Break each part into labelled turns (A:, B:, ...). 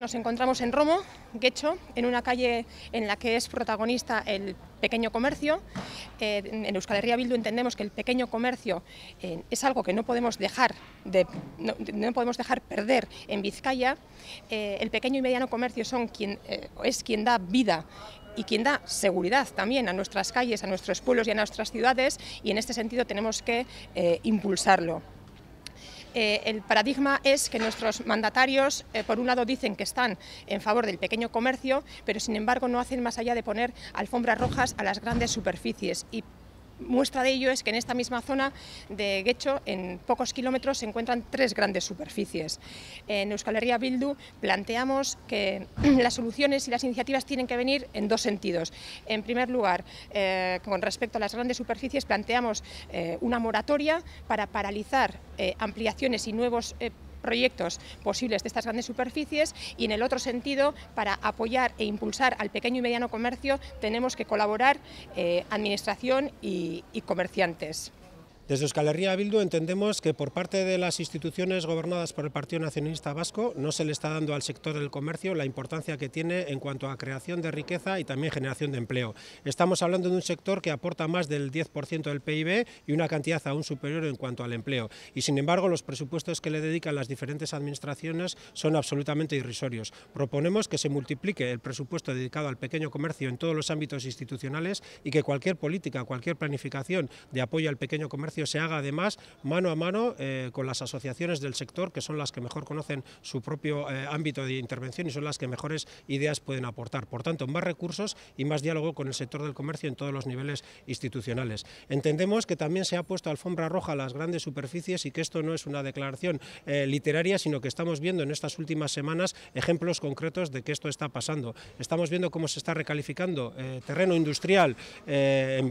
A: Nos encontramos en Romo, Guecho, en una calle en la que es protagonista el pequeño comercio. Eh, en Euskal Herria Bildu entendemos que el pequeño comercio eh, es algo que no podemos dejar, no, podemos dejar perder en Vizcaya. Eh, el pequeño y mediano comercio son quien, es quien da vida y quien da seguridad también a nuestras calles, a nuestros pueblos y a nuestras ciudades y en este sentido tenemos que impulsarlo. Eh, el paradigma es que nuestros mandatarios, eh, por un lado, dicen que están en favor del pequeño comercio, pero sin embargo no hacen más allá de poner alfombras rojas a las grandes superficies y Muestra de ello es que en esta misma zona de Guecho, en pocos kilómetros, se encuentran tres grandes superficies. En Euskal Herria Bildu planteamos que las soluciones y las iniciativas tienen que venir en dos sentidos. En primer lugar, eh, con respecto a las grandes superficies, planteamos eh, una moratoria para paralizar eh, ampliaciones y nuevos proyectos posibles de estas grandes superficies y en el otro sentido, para apoyar e impulsar al pequeño y mediano comercio, tenemos que colaborar eh, administración y comerciantes.
B: Desde Euskal Herria Bildu entendemos que por parte de las instituciones gobernadas por el Partido Nacionalista Vasco no se le está dando al sector del comercio la importancia que tiene en cuanto a creación de riqueza y también generación de empleo. Estamos hablando de un sector que aporta más del 10% del PIB y una cantidad aún superior en cuanto al empleo. Y sin embargo, los presupuestos que le dedican las diferentes administraciones son absolutamente irrisorios. Proponemos que se multiplique el presupuesto dedicado al pequeño comercio en todos los ámbitos institucionales y que cualquier política, cualquier planificación de apoyo al pequeño comercio se haga además mano a mano eh, con las asociaciones del sector, que son las que mejor conocen su propio eh, ámbito de intervención y son las que mejores ideas pueden aportar. Por tanto, más recursos y más diálogo con el sector del comercio en todos los niveles institucionales. Entendemos que también se ha puesto alfombra roja a las grandes superficies y que esto no es una declaración eh, literaria, sino que estamos viendo en estas últimas semanas ejemplos concretos de que esto está pasando. Estamos viendo cómo se está recalificando terreno industrial,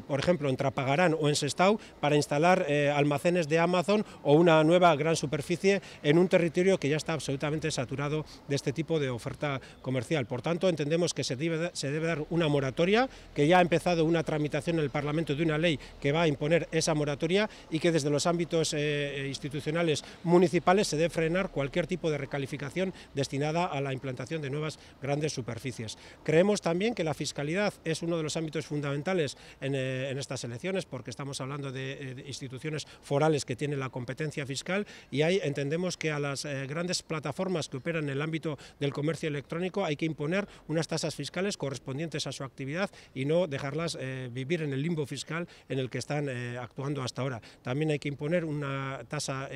B: por ejemplo, en Trapagarán o en Sestau para instalar eh, almacenes de Amazon o una nueva gran superficie en un territorio que ya está absolutamente saturado de este tipo de oferta comercial. Por tanto, entendemos que se debe, dar una moratoria, que ya ha empezado una tramitación en el Parlamento de una ley que va a imponer esa moratoria y que desde los ámbitos eh, eh, institucionales municipales se debe frenar cualquier tipo de recalificación destinada a la implantación de nuevas grandes superficies. Creemos también que la fiscalidad es uno de los ámbitos fundamentales en, estas elecciones porque estamos hablando de, de instituciones instituciones forales que tienen la competencia fiscal y ahí entendemos que a las eh, grandes plataformas que operan en el ámbito del comercio electrónico hay que imponer unas tasas fiscales correspondientes a su actividad y no dejarlas eh, vivir en el limbo fiscal en el que están eh, actuando hasta ahora. También hay que imponer una tasa,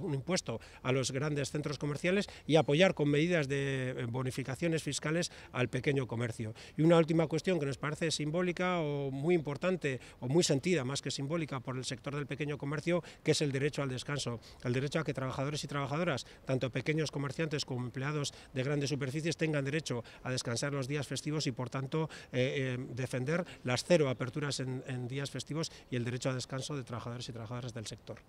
B: un impuesto a los grandes centros comerciales y apoyar con medidas de bonificaciones fiscales al pequeño comercio. Y una última cuestión que nos parece simbólica o muy importante o muy sentida, más que simbólica, por el sector el pequeño comercio, que es el derecho al descanso, el derecho a que trabajadores y trabajadoras, tanto pequeños comerciantes como empleados de grandes superficies, tengan derecho a descansar los días festivos y, por tanto, eh, eh, defender las cero aperturas en, en días festivos y el derecho a descanso de trabajadores y trabajadoras del sector.